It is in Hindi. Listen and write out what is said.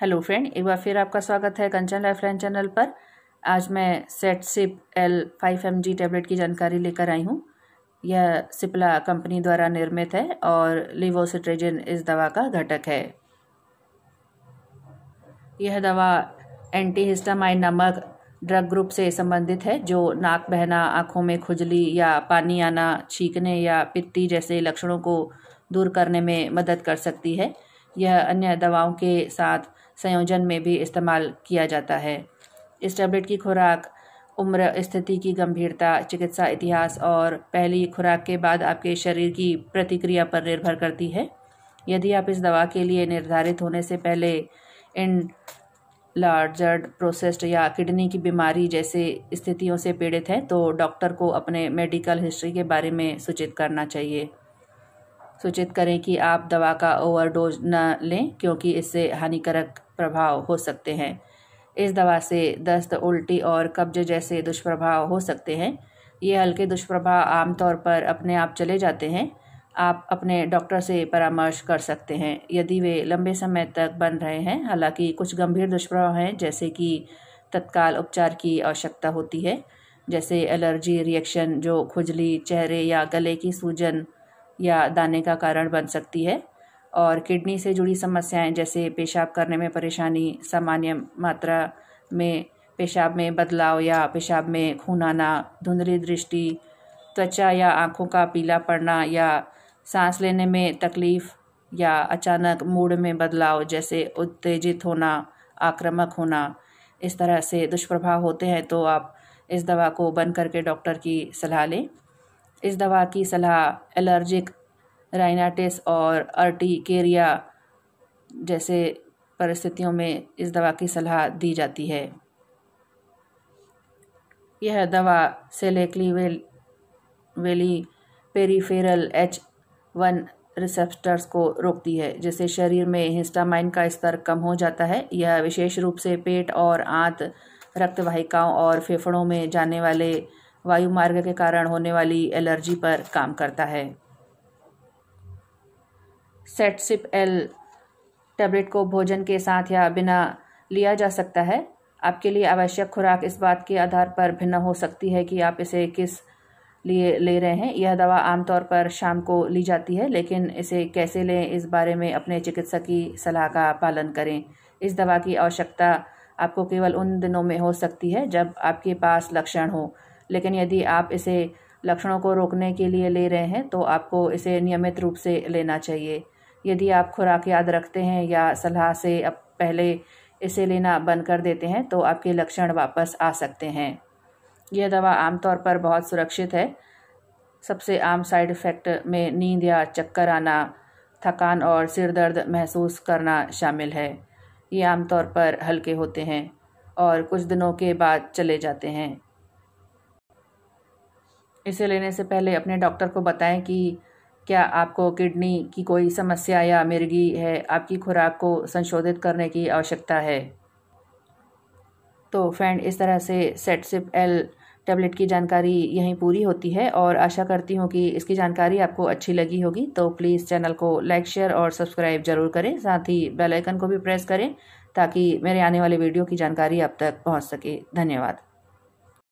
हेलो फ्रेंड एक बार फिर आपका स्वागत है कंचन लाइफलाइन चैनल पर आज मैं सेट सिप L five M G tablet की जानकारी लेकर आई हूँ यह सिपला कंपनी द्वारा निर्मित है और लिवोसिट्रेजिन इस दवा का घटक है यह दवा एंटी हिस्टामाइन नामक ड्रग ग्रुप से संबंधित है जो नाक बहना आँखों में खुजली या पानी आना छींकने या पित्ती जैसे लक्षणों को दूर करने में मदद कर सकती है यह अन्य दवाओं के साथ संयोजन में भी इस्तेमाल किया जाता है इस टैबलेट की खुराक उम्र स्थिति की गंभीरता चिकित्सा इतिहास और पहली खुराक के बाद आपके शरीर की प्रतिक्रिया पर निर्भर करती है यदि आप इस दवा के लिए निर्धारित होने से पहले इन लार्जर्ड प्रोसेस्ड या किडनी की बीमारी जैसे स्थितियों से पीड़ित हैं तो डॉक्टर को अपने मेडिकल हिस्ट्री के बारे में सूचित करना चाहिए सूचित करें कि आप दवा का ओवरडोज न लें क्योंकि इससे हानिकारक प्रभाव हो सकते हैं इस दवा से दस्त उल्टी और कब्ज जैसे दुष्प्रभाव हो सकते हैं ये हल्के दुष्प्रभाव आमतौर पर अपने आप चले जाते हैं आप अपने डॉक्टर से परामर्श कर सकते हैं यदि वे लंबे समय तक बन रहे हैं हालांकि कुछ गंभीर दुष्प्रभाव हैं जैसे कि तत्काल उपचार की आवश्यकता होती है जैसे एलर्जी रिएक्शन जो खुजली चेहरे या गले की सूजन या दाने का कारण बन सकती है और किडनी से जुड़ी समस्याएं जैसे पेशाब करने में परेशानी सामान्य मात्रा में पेशाब में बदलाव या पेशाब में खून आना धुंधली दृष्टि त्वचा या आँखों का पीला पड़ना या सांस लेने में तकलीफ़ या अचानक मूड में बदलाव जैसे उत्तेजित होना आक्रामक होना इस तरह से दुष्प्रभाव होते हैं तो आप इस दवा को बंद करके डॉक्टर की सलाह लें इस दवा की सलाह एलर्जिक राइनाटिस और अर्टिकेरिया जैसे परिस्थितियों में इस दवा की सलाह दी जाती है यह दवा सेलेक्ली वेल वेली पेरीफेरल एच वन रिसेप्टर्स को रोकती है जिससे शरीर में हिस्टामाइन का स्तर कम हो जाता है यह विशेष रूप से पेट और आंत रक्तवाहिकाओं और फेफड़ों में जाने वाले वायु मार्ग के कारण होने वाली एलर्जी पर काम करता है सेटसिप एल टैबलेट को भोजन के साथ या बिना लिया जा सकता है आपके लिए आवश्यक खुराक इस बात के आधार पर भिन्न हो सकती है कि आप इसे किस लिए ले रहे हैं यह दवा आमतौर पर शाम को ली जाती है लेकिन इसे कैसे लें इस बारे में अपने चिकित्सक की सलाह का पालन करें इस दवा की आवश्यकता आपको केवल उन दिनों में हो सकती है जब आपके पास लक्षण हो लेकिन यदि आप इसे लक्षणों को रोकने के लिए ले रहे हैं तो आपको इसे नियमित रूप से लेना चाहिए यदि आप खुराक याद रखते हैं या सलाह से अब पहले इसे लेना बंद कर देते हैं तो आपके लक्षण वापस आ सकते हैं यह दवा आमतौर पर बहुत सुरक्षित है सबसे आम साइड इफ़ेक्ट में नींद या चक्कर आना थकान और सिर दर्द महसूस करना शामिल है ये आमतौर पर हल्के होते हैं और कुछ दिनों के बाद चले जाते हैं इसे लेने से पहले अपने डॉक्टर को बताएं कि क्या आपको किडनी की कोई समस्या या मिर्गी है आपकी खुराक को संशोधित करने की आवश्यकता है तो फ्रेंड इस तरह से सेटसिप एल टैबलेट की जानकारी यहीं पूरी होती है और आशा करती हूँ कि इसकी जानकारी आपको अच्छी लगी होगी तो प्लीज़ चैनल को लाइक शेयर और सब्सक्राइब ज़रूर करें साथ ही बेल आइकन को भी प्रेस करें ताकि मेरे आने वाले वीडियो की जानकारी आप तक पहुँच सके धन्यवाद